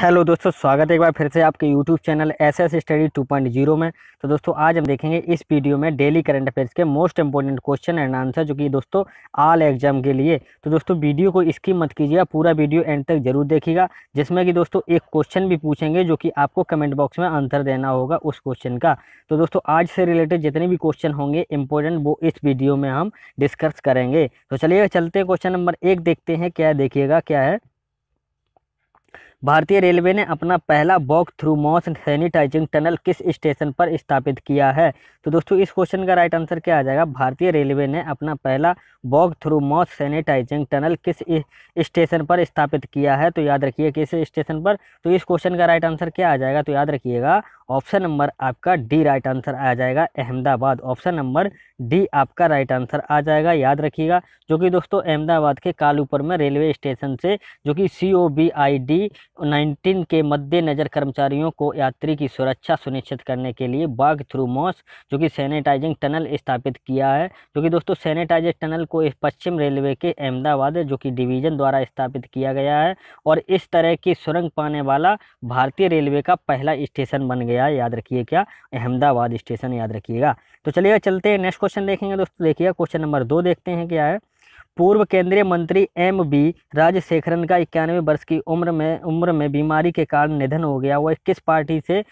hello दोस्तों स्वागत है एक बार फिर से आपके YouTube channel S S study two point zero में तो दोस्तों आज हम देखेंगे इस वीडियो में डेली करंट अफेयर्स के most important question and answer जो कि दोस्तों आल एग्जाम के लिए तो दोस्तों वीडियो को स्किप मत कीजिएगा पूरा वीडियो एंड तक जरूर देखिएगा जिसमें कि दोस्तों एक क्वेश्चन भी पूछेंगे जो कि आपको कमेंट बॉक्स में आंसर देना होगा उस क्वेश्चन का तो दोस्तों आज से रिलेटेड जितने भी क्वेश्चन होंगे इंपॉर्टेंट वो इस वीडियो में हम डिस्कस करेंगे तो चलिए चलते क्वेश्चन नंबर एक देखते हैं क्या देखिएगा क्या है भारतीय रेलवे ने अपना पहला walk through mass sanitising tunnel किस स्टेशन पर स्थापित किया है तो दोस्तों इस क्वेश्चन का राइट आंसर क्या आ जाएगा भारतीय रेलवे ने अपना पहला walk through mass sanitising tunnel किस स्टेशन पर स्थापित किया है तो याद रखिए किस स्टेशन पर तो इस क्वेश्चन का राइट आंसर क्या आ जाएगा तो याद रखिएगा ऑप्शन नंबर आपका डी राइट आंसर आ जाएगा अहमदाबाद ऑप्शन नंबर डी आपका राइट आंसर आ जाएगा याद रखिएगा जो कि दोस्तों अहमदाबाद के कालूपुर में रेलवे स्टेशन से जो कि C O V I D nineteen के मद्देनज़र कर्मचारियों को यात्री की सुरक्षा सुनिश्चित करने के लिए बाघ थ्रू मॉस जो कि सैनिटाइजिंग टनल स्थापित किया है जो कि दोस्तों सैनिटाइजिंग टनल को पश्चिम रेलवे के अहमदाबाद जो कि डिवीज़न द्वारा स्थापित किया गया है और इस तरह की सुरंग पाने वाला भारतीय रेलवे का पहला स्टेशन बन गया गया याद रखिए क्या अहमदाबाद स्टेशन याद रखिएगा तो चलिएगा चलते हैं नेक्स्ट क्वेश्चन देखेंगे दोस्तों देखिए क्वेश्चन नंबर दो देखते हैं क्या है पूर्व केंद्रीय मंत्री एम बी राजशेखरन का इक्यानवे वर्ष की उम्र में उम्र में बीमारी के कारण निधन हो गया वह किस पार्टी से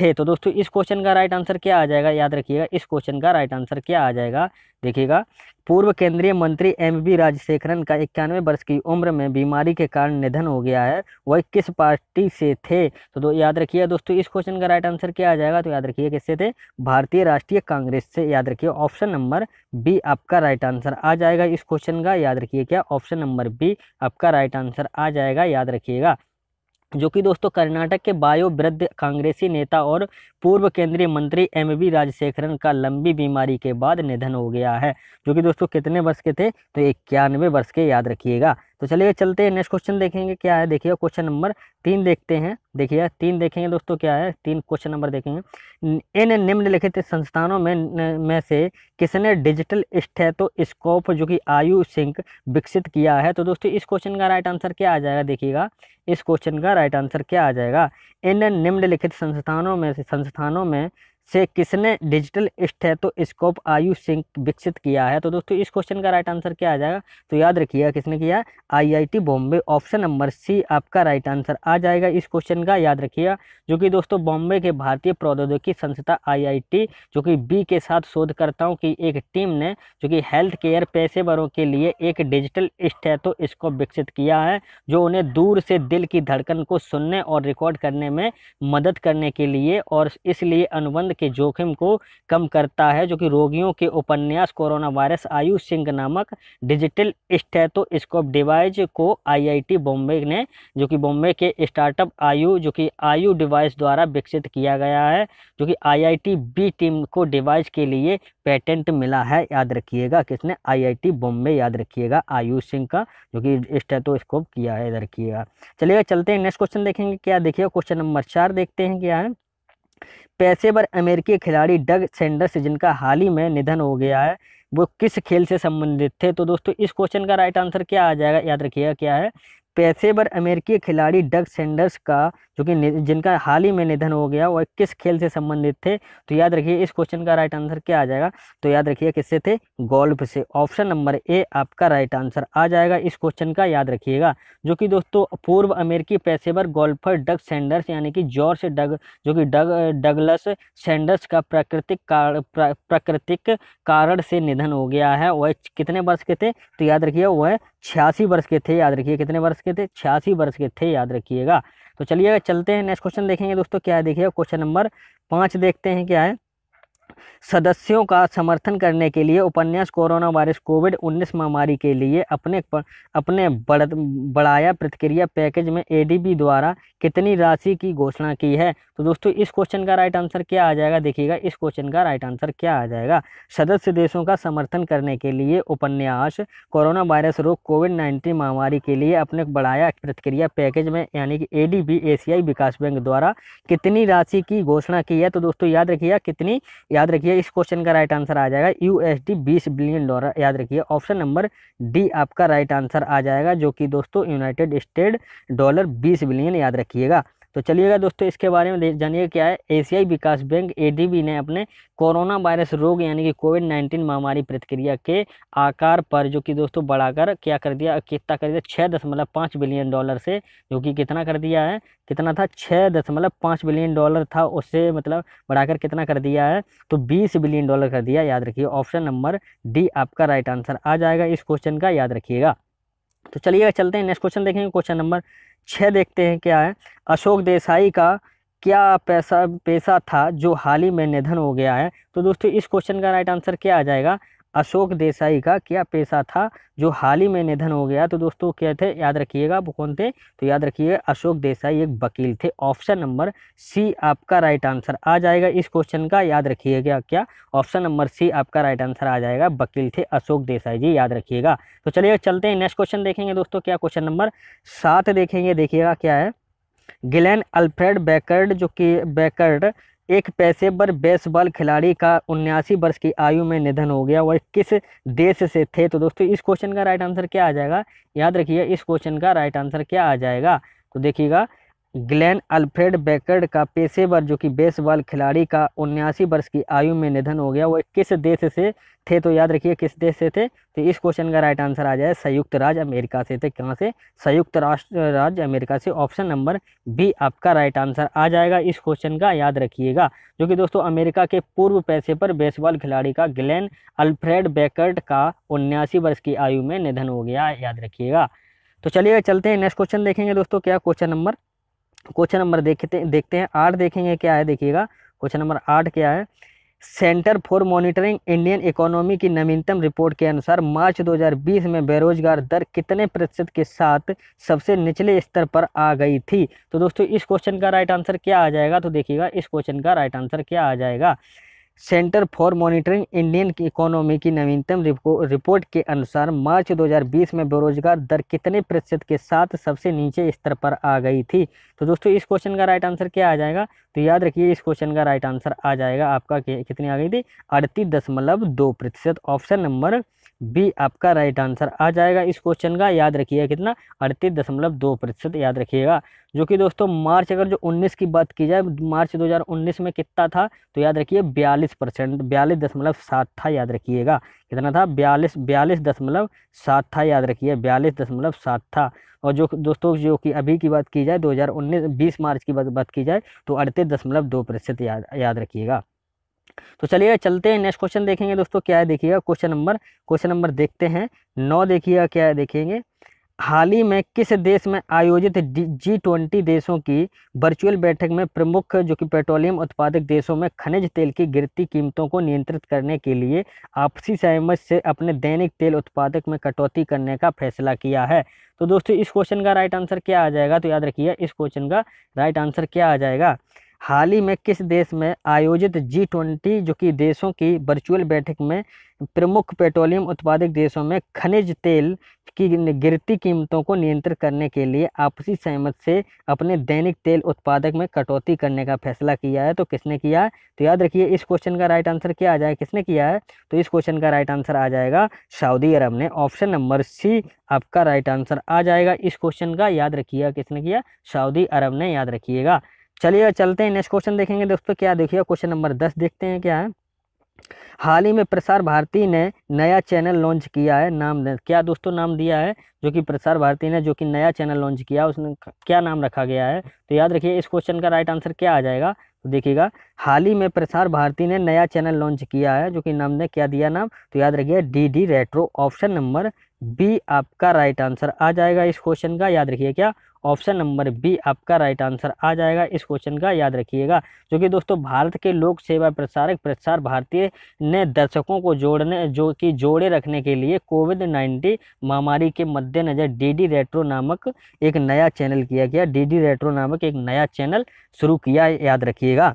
थे तो दोस्तों इस क्वेश्चन का राइट आंसर क्या आ जाएगा याद रखिएगा इस क्वेश्चन का राइट आंसर क्या आ जाएगा देखिएगा पूर्व केंद्रीय मंत्री एम बी राजशेखरन का इक्यानवे वर्ष की उम्र में बीमारी के कारण निधन हो गया है वह किस पार्टी से थे तो, दो याद रखिए दोस्तों इस क्वेश्चन का राइट आंसर क्या आ जाएगा तो याद रखिए किससे थे भारतीय राष्ट्रीय कांग्रेस से याद रखिए ऑप्शन नंबर बी आपका राइट आंसर आ जाएगा इस क्वेश्चन का याद रखिए क्या ऑप्शन नंबर बी आपका राइट आंसर आ जाएगा याद रखिएगा जो कि दोस्तों कर्नाटक के बायो वृद्ध कांग्रेसी नेता और पूर्व केंद्रीय मंत्री एम वी राजशेखरन का लंबी बीमारी के बाद निधन हो गया है जो कि दोस्तों कितने वर्ष के थे तो इक्यानवे वर्ष के याद रखिएगा तो चलिए चलते हैं नेक्स्ट क्वेश्चन देखेंगे क्या है देखिए क्वेश्चन नंबर तीन देखते हैं देखिए तीन देखेंगे दोस्तों क्या है तीन क्वेश्चन नंबर देखेंगे इन निम्नलिखित संस्थानों में न, में से किसने डिजिटल स्टेथो स्कोप जो कि आयु सिंक विकसित किया है तो दोस्तों इस क्वेश्चन का राइट आंसर क्या आ जाएगा देखिएगा इस क्वेश्चन का राइट आंसर क्या आ जाएगा इन निम्नलिखित संस्थानों में से संस्थानों में से किसने डिजिटल स्टेथोस्कोप आयु सिंह विकसित किया है तो दोस्तों इस क्वेश्चन का राइट आंसर क्या आ जाएगा तो याद रखिएगा किसने किया IIT Bombay option number C आपका राइट आंसर आ जाएगा इस क्वेश्चन का याद रखिएगा जो कि दोस्तों बॉम्बे के भारतीय प्रौद्योगिकी संस्था टी जो कि बी के साथ शोधकर्ताओं की एक टीम ने जो कि हेल्थ केयर पेशेवरों के लिए एक डिजिटल स्टेथोस्कोप विकसित किया है जो उन्हें दूर से दिल की धड़कन को सुनने और रिकॉर्ड करने में मदद करने के लिए और इसलिए अनुबंध के जोखिम को कम करता है जो कि रोगियों के उपन्यास कोरोना वायरस आयु सिंह नामक डिजिटल स्टेथोस्कोप डिवाइस को आईआईटी बॉम्बे ने जो कि बॉम्बे के स्टार्टअप आयु जो कि आयु डिवाइस द्वारा विकसित किया गया है जो कि आई बी टीम को डिवाइस के लिए पेटेंट मिला है याद रखिएगा किसने आई बॉम्बे याद रखिएगा आयु सिंह का जो कि स्टेथोस्कोप किया है याद रखिएगा चलिएगा चलते हैं नेक्स्ट क्वेश्चन देखेंगे क्या देखिएगा क्वेश्चन नंबर चार देखते हैं क्या है पेशेवर अमेरिकी खिलाड़ी डग सेंडर्स जिनका हाल ही में निधन हो गया है वो किस खेल से संबंधित थे तो दोस्तों इस क्वेश्चन का राइट आंसर क्या आ जाएगा याद रखिएगा क्या है पेशेवर अमेरिकी खिलाड़ी डग सेंडर्स का जो कि जिनका हाल ही में निधन हो गया वह किस खेल से संबंधित थे तो याद रखिए इस क्वेश्चन का राइट आंसर क्या आ जाएगा तो याद रखिए किससे थे गोल्फ से ऑप्शन नंबर ए आपका राइट आंसर आ जाएगा इस क्वेश्चन का याद रखिएगा जो कि दोस्तों पूर्व अमेरिकी पेशेवर गोल्फर डग सेंडर्स यानी कि जॉर्ज डग जो कि डग डगलस सेंडर्स का प्राकृतिक कार, प्राकृतिक कारण से निधन हो गया है वह कितने वर्ष के थे तो याद रखिए वह छियासी वर्ष के थे याद रखिए कितने वर्ष के थे छियासी वर्ष के थे याद रखिएगा तो चलिए चलते हैं नेक्स्ट क्वेश्चन देखेंगे दोस्तों क्या है देखिएगा क्वेश्चन नंबर पाँच देखते हैं क्या है सदस्यों का समर्थन करने के लिए उपन्यास कोरोना वायरस कोविड 19 महामारी के लिए अपने अपने बढ़ बढ़ाया प्रतिक्रिया पैकेज में एडीबी द्वारा कितनी राशि की घोषणा की है तो दोस्तों इस क्वेश्चन का राइट आंसर क्या आ जाएगा देखिएगा इस क्वेश्चन का राइट आंसर क्या आ जाएगा सदस्य देशों का समर्थन करने के लिए उपन्यास कोरोना वायरस रोग कोविड नाइन्टीन महामारी के लिए अपने बढ़ाया प्रतिक्रिया पैकेज में यानी कि ए एशियाई विकास बैंक द्वारा कितनी राशि की घोषणा की है तो दोस्तों याद रखिएगा कितनी याद याद रखिए इस क्वेश्चन का राइट आंसर आ जाएगा यूएसडी 20 बिलियन डॉलर याद रखिए ऑप्शन नंबर डी आपका राइट आंसर आ जाएगा जो कि दोस्तों यूनाइटेड स्टेट डॉलर 20 बिलियन याद रखिएगा तो चलिएगा दोस्तों इसके बारे में जानिए क्या है एशियाई विकास बैंक एडीबी ने अपने कोरोना वायरस रोग यानी कि कोविड नाइन्टीन महामारी प्रतिक्रिया के आकार पर जो कि दोस्तों बढ़ाकर क्या कर दिया कितना कर दिया छः दशमलव पाँच बिलियन डॉलर से जो कि कितना कर दिया है कितना था छः दशमलव पाँच बिलियन डॉलर था उससे मतलब बढ़ाकर कितना कर दिया है तो बीस बिलियन डॉलर कर दिया याद रखिए ऑप्शन नंबर डी आपका राइट आंसर आ जाएगा इस क्वेश्चन का याद रखिएगा तो चलिएगा चलते हैं नेक्स्ट क्वेश्चन देखेंगे क्वेश्चन नंबर छः देखते हैं क्या है अशोक देसाई का क्या पैसा पैसा था जो हाल ही में निधन हो गया है तो दोस्तों इस क्वेश्चन का राइट आंसर क्या आ जाएगा अशोक देसाई का क्या पेशा था जो हाल ही में निधन हो गया तो दोस्तों क्या थे याद रखिएगा वो कौन थे तो याद रखिएगा अशोक देसाई एक वकील थे ऑप्शन नंबर सी आपका राइट आंसर आ जाएगा इस क्वेश्चन का याद रखिएगा क्या ऑप्शन नंबर सी आपका राइट आंसर आ जाएगा वकील थे अशोक देसाई जी याद रखिएगा तो चलिए चलते हैं नेक्स्ट क्वेश्चन देखेंगे दोस्तों क्या क्वेश्चन नंबर सात देखेंगे देखिएगा क्या है गिलेन अल्फ्रेड बैकर्ड जो कि बैकर्ड एक पेशेवर बेसबॉल खिलाड़ी का उन्यासी वर्ष की आयु में निधन हो गया वह किस देश से थे तो दोस्तों इस क्वेश्चन का राइट आंसर क्या आ जाएगा याद रखिए इस क्वेश्चन का राइट आंसर क्या आ जाएगा तो देखिएगा ग्लेन अल्फ्रेड बेकर्ड का पेशेवर जो कि बेसबॉल खिलाड़ी का उन्यासी वर्ष की आयु में निधन हो गया वो किस देश से थे तो याद रखिए किस देश से थे तो इस क्वेश्चन का राइट आंसर आ जाए संयुक्त राज्य अमेरिका से थे कहाँ से संयुक्त राष्ट्र राज्य अमेरिका से ऑप्शन नंबर बी आपका राइट आंसर आ जाएगा इस क्वेश्चन का याद रखिएगा जो कि दोस्तों अमेरिका के पूर्व पैसे पर बेसबॉल खिलाड़ी का ग्लैन अल्फ्रेड बेकर्ड का उन्यासी वर्ष की आयु में निधन हो गया याद रखिएगा तो चलिए चलते हैं नेक्स्ट क्वेश्चन देखेंगे दोस्तों क्या क्वेश्चन नंबर क्वेश्चन नंबर देखते देखते हैं आठ देखेंगे क्या है देखिएगा क्वेश्चन नंबर आठ क्या है centre for monitoring Indian economy की नवीनतम रिपोर्ट के अनुसार मार्च 2020 में बेरोजगार दर कितने प्रतिशत के साथ सबसे निचले स्तर पर आ गई थी तो दोस्तों इस क्वेश्चन का राइट आंसर क्या आ जाएगा तो देखिएगा इस क्वेश्चन का राइट आंसर क्या आ जाएगा सेंटर फॉर मॉनिटरिंग इंडियन की इकोनॉमी की नवीनतम रिपोर्ट के अनुसार मार्च 2020 में बेरोजगार दर कितने प्रतिशत के साथ सबसे नीचे स्तर पर आ गई थी तो दोस्तों इस क्वेश्चन का राइट आंसर क्या आ जाएगा तो याद रखिए इस क्वेश्चन का राइट आंसर आ जाएगा आपका कितनी आ गई थी अड़तीस दशमलव दो प्रतिशत ऑप्शन नंबर बी आपका राइट आंसर आ जाएगा इस क्वेश्चन का याद रखिएगा कितना अड़तीस दशमलव दो प्रतिशत याद रखिएगा जो कि दोस्तों मार्च अगर जो 19 की बात की जाए मार्च 2019 में कितना था तो याद रखिए बयालीस परसेंट बयालीस दशमलव सात था याद रखिएगा कितना था बयालीस बयालीस दशमलव सात था याद रखिए बयालीस दशमलव सात था और जो दोस्तों जो कि अभी की बात की जाए उन्नीस बीस मार्च की बात की जाए तो अड़तीस दशमलव दो प्रतिशत याद याद रखिएगा तो चलिए चलते हैं नेक्स्ट क्वेश्चन देखेंगे दोस्तों क्या है देखिएगा क्वेश्चन नंबर क्वेश्चन नंबर देखते हैं नौ देखिएगा क्या है देखेंगे हाल ही में किस देश में आयोजित जी ट्वेंटी देशों की वर्चुअल बैठक में प्रमुख जो कि पेट्रोलियम उत्पादक देशों में खनिज तेल की गिरती कीमतों को नियंत्रित करने के लिए आपसी सहमत से अपने दैनिक तेल उत्पादक में कटौती करने का फैसला किया है तो दोस्तों इस क्वेश्चन का राइट आंसर क्या आ जाएगा तो याद रखिए इस क्वेश्चन का राइट आंसर क्या आ जाएगा हाल ही में किस देश में आयोजित जी ट्वेंटी जो कि देशों की वर्चुअल बैठक में प्रमुख पेट्रोलियम उत्पादक देशों में खनिज तेल की गिरती कीमतों को नियंत्रित करने के लिए आपसी सहमत से अपने दैनिक तेल उत्पादक में कटौती करने का फैसला किया है तो किसने किया है तो याद रखिए इस क्वेश्चन का राइट आंसर क्या आ जाए किसने किया है तो इस क्वेश्चन का राइट आंसर आ जाएगा सऊदी अरब ने ऑप्शन नंबर सी आपका राइट आंसर आ जाएगा इस क्वेश्चन का याद रखिएगा किसने किया सऊदी अरब ने याद रखिएगा चलिए चलते हैं नेक्स्ट क्वेश्चन देखेंगे दोस्तों क्या देखिए क्वेश्चन नंबर दस देखते हैं क्या है हाल ही में प्रसार भारती ने नया चैनल लॉन्च किया है नाम क्या दोस्तों नाम दिया है जो कि प्रसार भारती ने जो कि नया चैनल लॉन्च किया उसने क्या नाम रखा गया है तो याद रखिए इस क्वेश्चन का राइट आंसर क्या आ जाएगा तो देखिएगा हाल ही में प्रसार भारती ने नया चैनल लॉन्च किया है जो कि नाम ने क्या दिया नाम तो याद रखिए D D Retro option number B आपका राइट आंसर आ जाएगा इस क्वेश्चन का याद रखिए क्या ऑप्शन नंबर बी आपका राइट आंसर आ जाएगा इस क्वेश्चन का याद रखिएगा जो कि दोस्तों भारत के लोक सेवा प्रसारक प्रसार भारतीय ने दर्शकों को जोड़ने जो कि जोड़े रखने के लिए कोविड नाइन्टीन महामारी के मद्देनज़र डीडी रेट्रो नामक एक नया चैनल किया गया डीडी रेट्रो नामक एक नया चैनल शुरू किया याद रखिएगा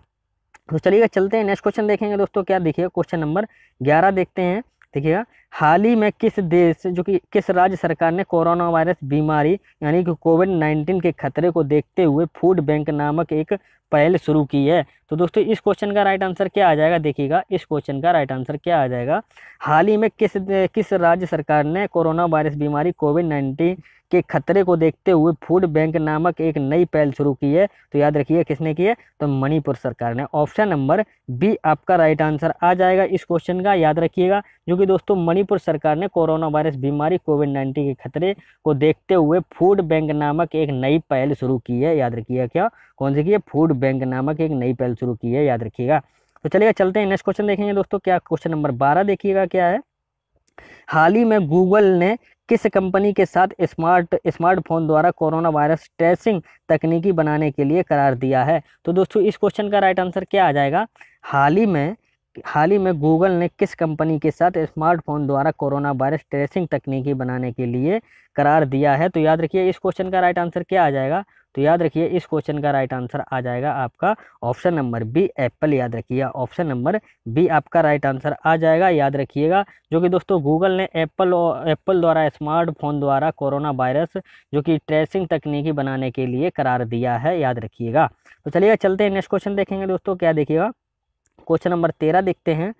तो चलिएगा चलते हैं नेक्स्ट क्वेश्चन देखेंगे दोस्तों क्या देखिएगा क्वेश्चन नंबर ग्यारह देखते हैं देखिएगा हाल ही में किस देश जो कि किस राज्य सरकार ने कोरोना वायरस बीमारी यानी कि कोविड नाइन्टीन के खतरे को देखते हुए फूड बैंक नामक एक पहल शुरू की है तो दोस्तों इस क्वेश्चन का राइट आंसर क्या आ जाएगा देखिएगा इस क्वेश्चन का राइट आंसर क्या आ जाएगा हाल ही में किस किस राज्य सरकार ने कोरोना वायरस बीमारी कोविड नाइन्टीन के खतरे को देखते हुए फूड बैंक नामक एक नई पहल शुरू की है तो याद रखिए किसने की है तो मणिपुर सरकार ने ऑप्शन नंबर बी आपका राइट आंसर आ जाएगा इस क्वेश्चन का याद रखिएगा जो कि दोस्तों मणि मणिपुर सरकार ने कोरोना वायरस बीमारी कोविड नाइन्टीन के खतरे को देखते हुए फूड बैंक नामक एक नई पहल शुरू की है याद रखिएगा क्या कौन सी की है फूड बैंक नामक एक नई पहल शुरू की है याद रखिएगा तो चलेगा चलते हैं नेक्स्ट क्वेश्चन देखेंगे दोस्तों क्या क्वेश्चन नंबर बारह देखिएगा क्या है हाल ही में गूगल ने किस कंपनी के साथ स्मार्ट स्मार्टफोन द्वारा कोरोना वायरस ट्रेसिंग तकनीकी बनाने के लिए करार दिया है तो दोस्तों इस क्वेश्चन का राइट आंसर क्या आ जाएगा हाल ही में हाल ही में गूगल ने किस कंपनी के साथ स्मार्टफोन द्वारा कोरोना वायरस ट्रेसिंग तकनीकी बनाने के लिए करार दिया है तो याद रखिए इस क्वेश्चन का राइट आंसर क्या आ जाएगा तो याद रखिए इस क्वेश्चन का राइट आंसर आ जाएगा आपका ऑप्शन नंबर बी एप्पल याद रखिए ऑप्शन नंबर बी आपका राइट आंसर आ जाएगा याद रखिएगा जो कि दोस्तों गूगल ने एप्पल एप्पल द्वारा स्मार्टफोन द्वारा कोरोना वायरस जो कि ट्रेसिंग तकनीकी बनाने के लिए करार दिया है याद रखिएगा तो चलिए चलते हैं नेक्स्ट क्वेश्चन देखेंगे दोस्तों क्या देखिएगा क्वेश्चन नंबर तेरह देखते हैं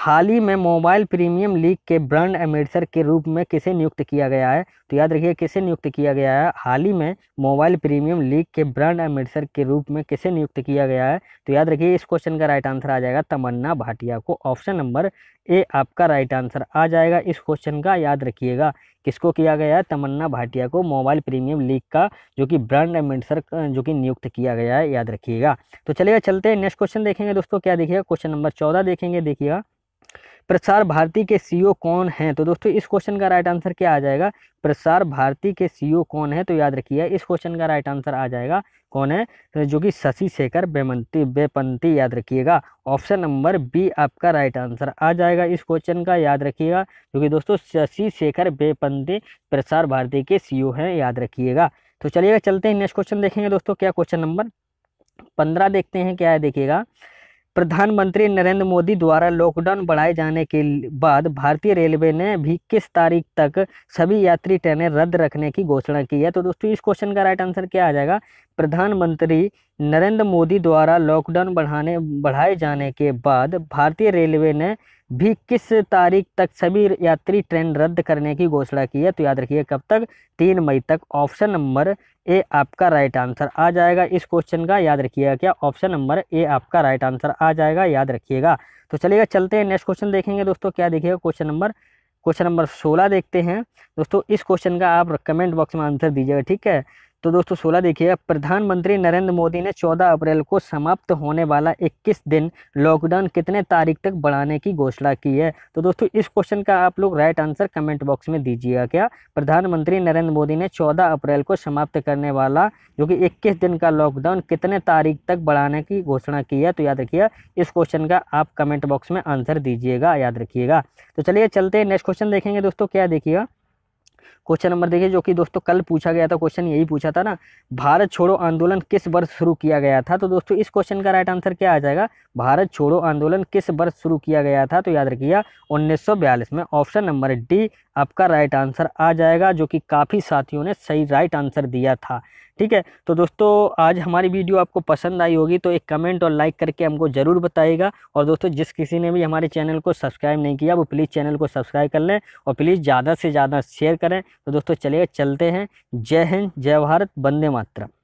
हाल ही में मोबाइल प्रीमियम लीग के ब्रांड एम्बेसडर के रूप में किसे नियुक्त किया गया है तो याद रखिए किसे नियुक्त किया गया है हाल ही में मोबाइल प्रीमियम लीग के ब्रांड एम्बेसडर के रूप में किसे नियुक्त किया गया है तो याद रखिए इस क्वेश्चन का राइट आंसर आ जाएगा तमन्ना भाटिया को ऑप्शन नंबर ए आपका राइट आंसर आ जाएगा इस क्वेश्चन का याद रखिएगा किसको किया गया है तमन्ना भाटिया को मोबाइल प्रीमियम लीग का जो कि ब्रांड एम्बेसडर जो कि नियुक्त किया गया है याद रखिएगा तो चलिएगा चलते हैं नेक्स्ट क्वेश्चन देखेंगे दोस्तों क्या देखिएगा क्वेश्चन नंबर चौदह देखेंगे देखिएगा प्रसार भारती के सीईओ कौन हैं तो दोस्तों इस क्वेश्चन का राइट आंसर क्या आ जाएगा प्रसार भारती के सीईओ कौन है तो याद रखिए इस क्वेश्चन का राइट आंसर आ जाएगा कौन है तो जो कि शशि शेखर बेमंती बेपंती याद रखिएगा ऑप्शन नंबर बी आपका राइट आंसर आ जाएगा इस क्वेश्चन का याद रखिएगा क्योंकि दोस्तों शशि शेखर बेपंती प्रसार भारती के सी हैं याद रखिएगा तो चलिएगा चलते हैं नेक्स्ट क्वेश्चन देखेंगे दोस्तों क्या क्वेश्चन नंबर पंद्रह देखते हैं क्या है देखिएगा प्रधानमंत्री नरेंद्र मोदी द्वारा लॉकडाउन बढ़ाए जाने के बाद भारतीय रेलवे ने भी किस तारीख तक सभी यात्री ट्रेनें रद्द रखने की घोषणा की है तो दोस्तों इस क्वेश्चन का राइट आंसर क्या आ जाएगा प्रधानमंत्री नरेंद्र मोदी द्वारा लॉकडाउन बढ़ाने बढ़ाए जाने के बाद भारतीय रेलवे ने भी किस तारीख तक सभी यात्री ट्रेन रद्द करने की घोषणा की है तो याद रखिए कब तक तीन मई तक ऑप्शन नंबर ए आपका राइट आंसर आ जाएगा इस क्वेश्चन का याद रखिएगा क्या ऑप्शन नंबर ए आपका राइट आंसर आ जाएगा याद रखिएगा तो चलिएगा चलते हैं नेक्स्ट क्वेश्चन देखेंगे दोस्तों क्या देखिएगा क्वेश्चन नंबर क्वेश्चन नंबर सोलह देखते हैं दोस्तों इस क्वेश्चन का आप कमेंट बॉक्स में आंसर दीजिएगा ठीक है तो दोस्तों सोलह देखिए प्रधानमंत्री नरेंद्र मोदी ने चौदह अप्रैल को समाप्त होने वाला इक्कीस दिन लॉकडाउन कितने तारीख तक बढ़ाने की घोषणा की है तो दोस्तों इस क्वेश्चन का आप लोग राइट आंसर कमेंट बॉक्स में दीजिएगा क्या प्रधानमंत्री नरेंद्र मोदी ने चौदह अप्रैल को समाप्त करने वाला जो कि इक्कीस दिन का लॉकडाउन कितने तारीख तक बढ़ाने की घोषणा की है तो याद रखिए इस क्वेश्चन का आप कमेंट बॉक्स में आंसर दीजिएगा याद रखिएगा तो चलिए चलते नेक्स्ट क्वेश्चन देखेंगे दोस्तों क्या देखिएगा क्वेश्चन नंबर देखिए जो कि दोस्तों कल पूछा गया था क्वेश्चन यही पूछा था ना भारत छोड़ो आंदोलन किस वर्ष शुरू किया गया था तो दोस्तों इस क्वेश्चन का राइट आंसर क्या आ जाएगा भारत छोड़ो आंदोलन किस वर्ष शुरू किया गया था तो याद रखिएगा 1942 में ऑप्शन नंबर डी आपका राइट आंसर आ जाएगा जो कि काफ़ी साथियों ने सही राइट आंसर दिया था ठीक है तो दोस्तों आज हमारी वीडियो आपको पसंद आई होगी तो एक कमेंट और लाइक करके हमको ज़रूर बताइएगा और दोस्तों जिस किसी ने भी हमारे चैनल को सब्सक्राइब नहीं किया वो प्लीज़ चैनल को सब्सक्राइब कर लें और प्लीज़ ज़्यादा से ज़्यादा शेयर करें तो दोस्तों चलिए चलते हैं जय हिंद जय भारत वंदे मातरम